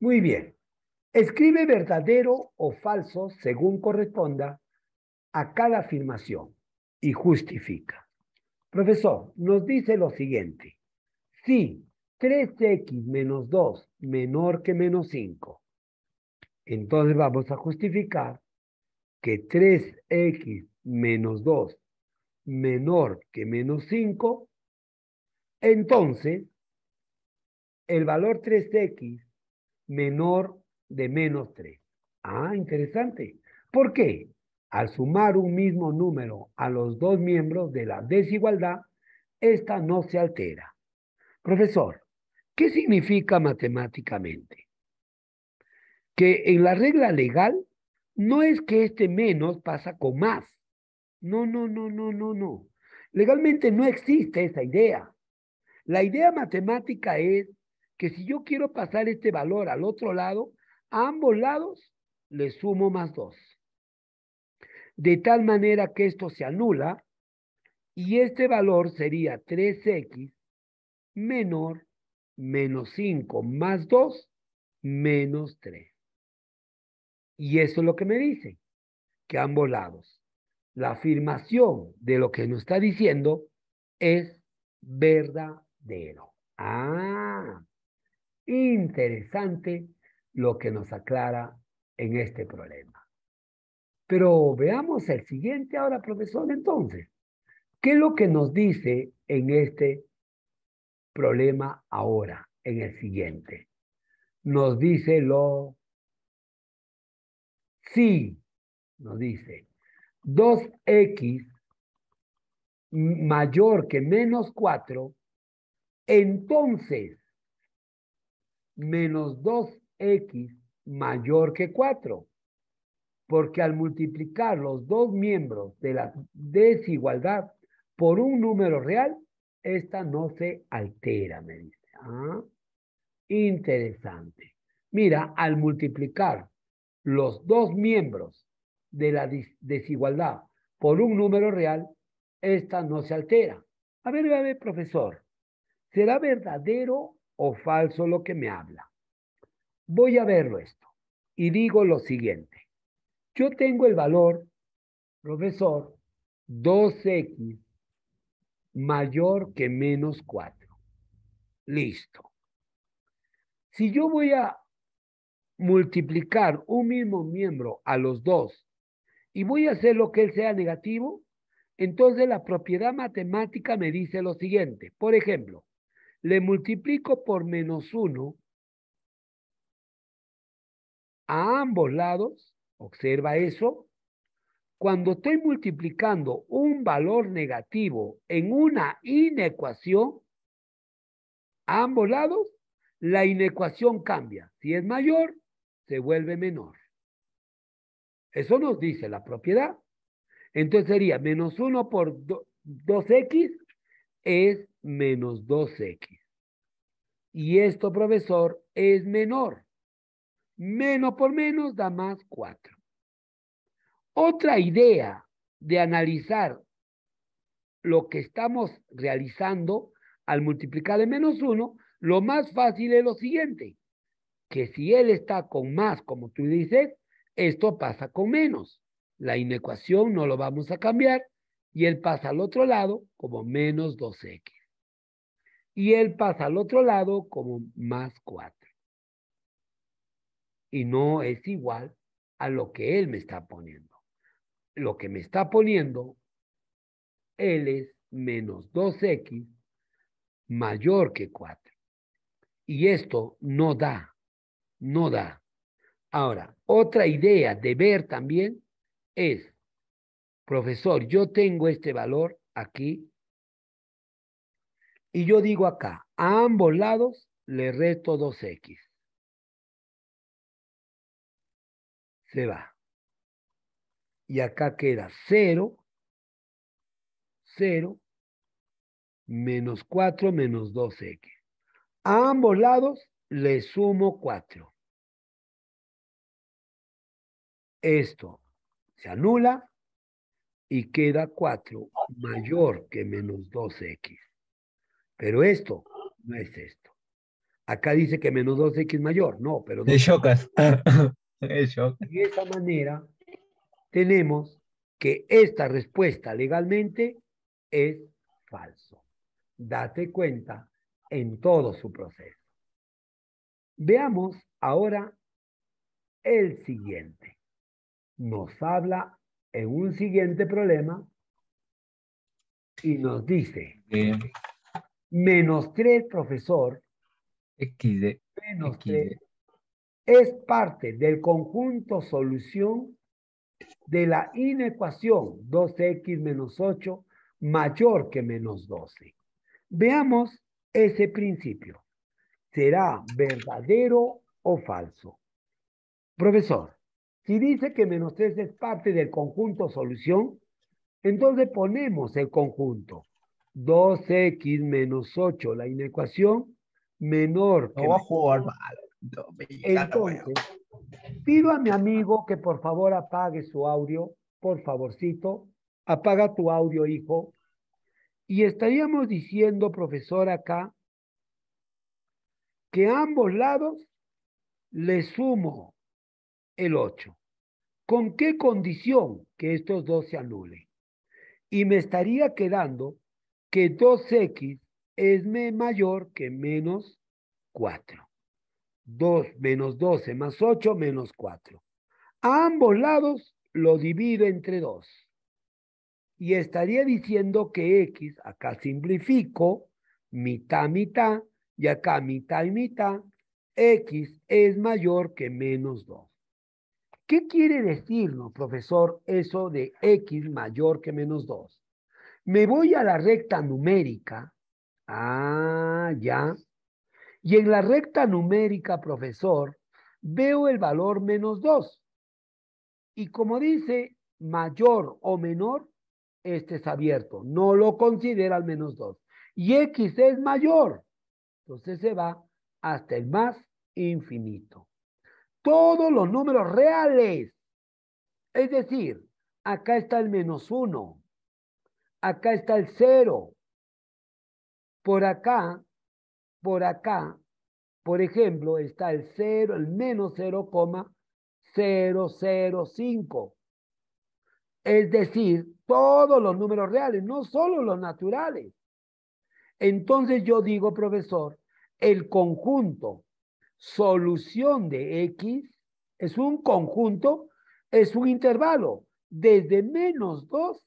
Muy bien. Escribe verdadero o falso según corresponda a cada afirmación y justifica. Profesor, nos dice lo siguiente. Si 3x menos 2 menor que menos 5, entonces vamos a justificar que 3x menos 2 menor que menos 5, entonces el valor 3x menor de menos 3. Ah, interesante. ¿Por qué? Al sumar un mismo número a los dos miembros de la desigualdad, esta no se altera. Profesor, ¿qué significa matemáticamente? Que en la regla legal no es que este menos pasa con más. No, no, no, no, no, no. Legalmente no existe esa idea. La idea matemática es que si yo quiero pasar este valor al otro lado, a ambos lados le sumo más 2. De tal manera que esto se anula y este valor sería 3x menor menos 5 más 2 menos 3. Y eso es lo que me dice, que a ambos lados. La afirmación de lo que nos está diciendo es verdadero. Ah, Interesante lo que nos aclara en este problema. Pero veamos el siguiente ahora, profesor, entonces. ¿Qué es lo que nos dice en este problema ahora, en el siguiente? Nos dice lo sí, nos dice 2x mayor que menos 4, entonces menos 2x mayor que 4. Porque al multiplicar los dos miembros de la desigualdad por un número real, esta no se altera, me dice. ¿Ah? Interesante. Mira, al multiplicar los dos miembros de la desigualdad por un número real, esta no se altera. A ver, a ver, profesor, ¿será verdadero o falso lo que me habla. Voy a verlo esto y digo lo siguiente. Yo tengo el valor, profesor, 2x mayor que menos 4. Listo. Si yo voy a multiplicar un mismo miembro a los dos y voy a hacer lo que él sea negativo, entonces la propiedad matemática me dice lo siguiente. Por ejemplo, le multiplico por menos 1 a ambos lados, observa eso, cuando estoy multiplicando un valor negativo en una inecuación, a ambos lados, la inecuación cambia. Si es mayor, se vuelve menor. Eso nos dice la propiedad. Entonces sería menos 1 por 2x es menos 2x. Y esto, profesor, es menor. Menos por menos da más 4. Otra idea de analizar lo que estamos realizando al multiplicar de menos 1, lo más fácil es lo siguiente, que si él está con más, como tú dices, esto pasa con menos. La inecuación no lo vamos a cambiar, y él pasa al otro lado como menos 2x. Y él pasa al otro lado como más 4. Y no es igual a lo que él me está poniendo. Lo que me está poniendo, él es menos 2x mayor que 4. Y esto no da, no da. Ahora, otra idea de ver también es profesor, yo tengo este valor aquí y yo digo acá, a ambos lados le reto 2x. Se va. Y acá queda 0, 0, menos 4, menos 2x. A ambos lados le sumo 4. Esto se anula y queda 4 mayor que menos 2x. Pero esto no es esto. Acá dice que menos 2x mayor. No, pero... De chocas. De esa manera tenemos que esta respuesta legalmente es falso. Date cuenta en todo su proceso. Veamos ahora el siguiente. Nos habla un siguiente problema y nos dice eh, menos 3, profesor, X menos X es parte del conjunto solución de la inecuación 2x menos 8 mayor que menos 12. Veamos ese principio. ¿Será verdadero o falso? Profesor, si dice que menos 3 es parte del conjunto solución, entonces ponemos el conjunto. 2x menos 8, la inecuación menor. que pido a mi amigo que por favor apague su audio, por favorcito, apaga tu audio, hijo. Y estaríamos diciendo, profesor, acá, que a ambos lados le sumo el 8. ¿Con qué condición que estos dos se anulen? Y me estaría quedando que 2x es mayor que menos 4. 2 menos 12 más 8 menos 4. A ambos lados lo divido entre 2. Y estaría diciendo que x, acá simplifico, mitad, mitad, y acá mitad y mitad, x es mayor que menos 2. ¿Qué quiere decirnos, profesor, eso de x mayor que menos 2? Me voy a la recta numérica. Ah, ya. Y en la recta numérica, profesor, veo el valor menos 2. Y como dice mayor o menor, este es abierto. No lo considera el menos 2. Y x es mayor. Entonces se va hasta el más infinito todos los números reales. Es decir, acá está el menos uno, acá está el cero, por acá, por acá, por ejemplo, está el cero, el menos cero 0,005. Es decir, todos los números reales, no solo los naturales. Entonces yo digo, profesor, el conjunto solución de X es un conjunto, es un intervalo desde menos 2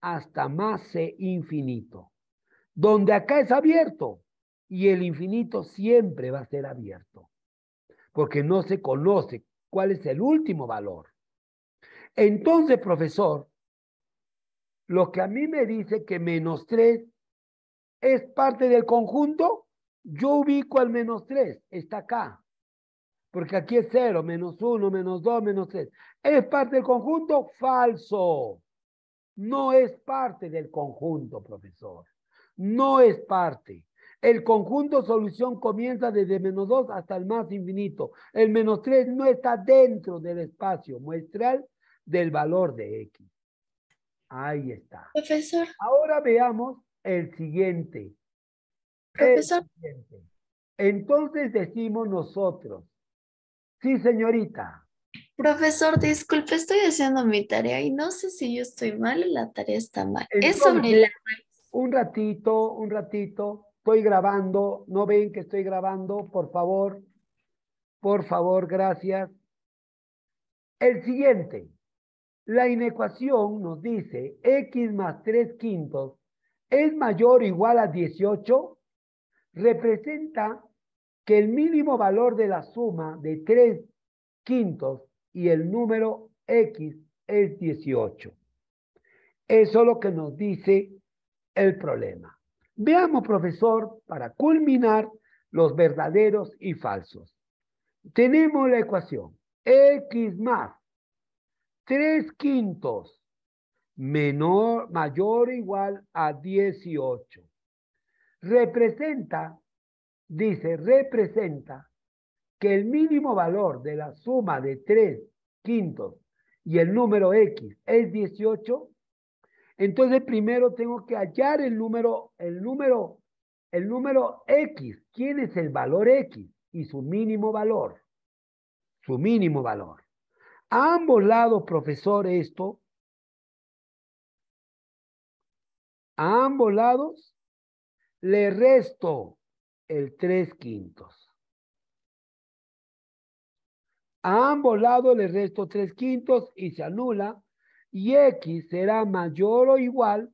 hasta más C infinito, donde acá es abierto y el infinito siempre va a ser abierto, porque no se conoce cuál es el último valor. Entonces, profesor, lo que a mí me dice que menos 3 es parte del conjunto, yo ubico al menos 3, está acá. Porque aquí es 0, menos 1, menos 2, menos 3. ¿Es parte del conjunto? Falso. No es parte del conjunto, profesor. No es parte. El conjunto solución comienza desde menos 2 hasta el más infinito. El menos 3 no está dentro del espacio muestral del valor de X. Ahí está. Profesor. Ahora veamos el siguiente. Profesor. Entonces decimos nosotros, sí señorita. Profesor, disculpe, estoy haciendo mi tarea y no sé si yo estoy mal o la tarea está mal. es sobre la Un ratito, un ratito. Estoy grabando. ¿No ven que estoy grabando? Por favor. Por favor, gracias. El siguiente. La inecuación nos dice x más 3 quintos es mayor o igual a 18 representa que el mínimo valor de la suma de tres quintos y el número X es 18. Eso es lo que nos dice el problema. Veamos, profesor, para culminar los verdaderos y falsos. Tenemos la ecuación X más 3 quintos menor, mayor o igual a 18 representa, dice, representa que el mínimo valor de la suma de tres quintos y el número X es 18, entonces primero tengo que hallar el número, el número, el número X. ¿Quién es el valor X? Y su mínimo valor. Su mínimo valor. A ambos lados, profesor, esto. A ambos lados le resto el 3 quintos. A ambos lados le resto 3 quintos y se anula y x será mayor o igual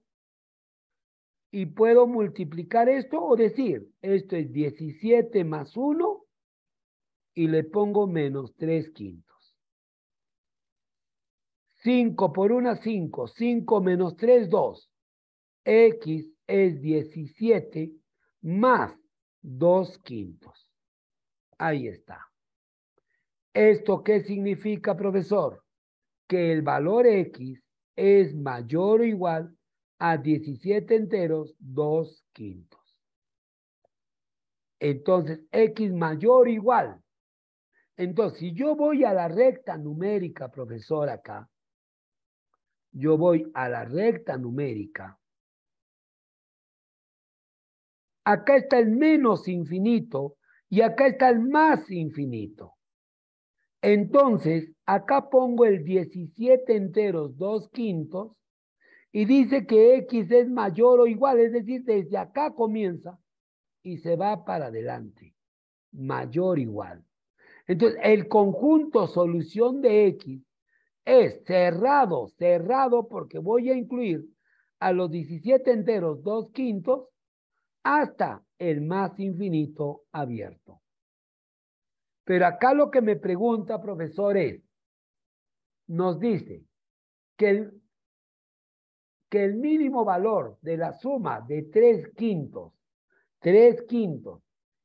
y puedo multiplicar esto o decir, esto es 17 más 1 y le pongo menos 3 quintos. 5 por 1, 5. 5 menos 3, 2. X es 17 más 2 quintos. Ahí está. ¿Esto qué significa, profesor? Que el valor X es mayor o igual a 17 enteros, 2 quintos. Entonces, X mayor o igual. Entonces, si yo voy a la recta numérica, profesor, acá, yo voy a la recta numérica, acá está el menos infinito y acá está el más infinito. Entonces, acá pongo el 17 enteros, 2 quintos, y dice que X es mayor o igual, es decir, desde acá comienza y se va para adelante, mayor o igual. Entonces, el conjunto solución de X es cerrado, cerrado porque voy a incluir a los 17 enteros, 2 quintos, hasta el más infinito abierto. Pero acá lo que me pregunta, profesor, es, nos dice que el, que el mínimo valor de la suma de tres quintos, tres quintos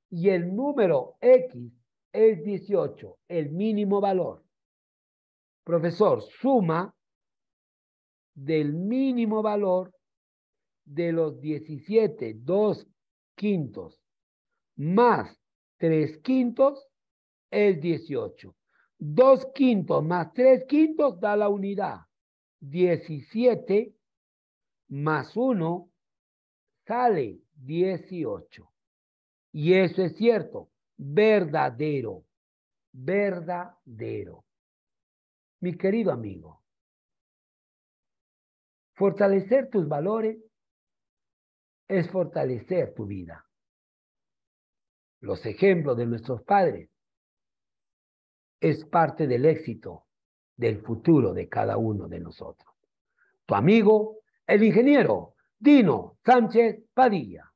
y el número X es 18, el mínimo valor. Profesor, suma del mínimo valor de los 17, dos quintos, más tres quintos es 18. Dos quintos más tres quintos da la unidad. 17 más 1 sale 18. Y eso es cierto, verdadero, verdadero. Mi querido amigo, fortalecer tus valores es fortalecer tu vida. Los ejemplos de nuestros padres es parte del éxito del futuro de cada uno de nosotros. Tu amigo, el ingeniero Dino Sánchez Padilla.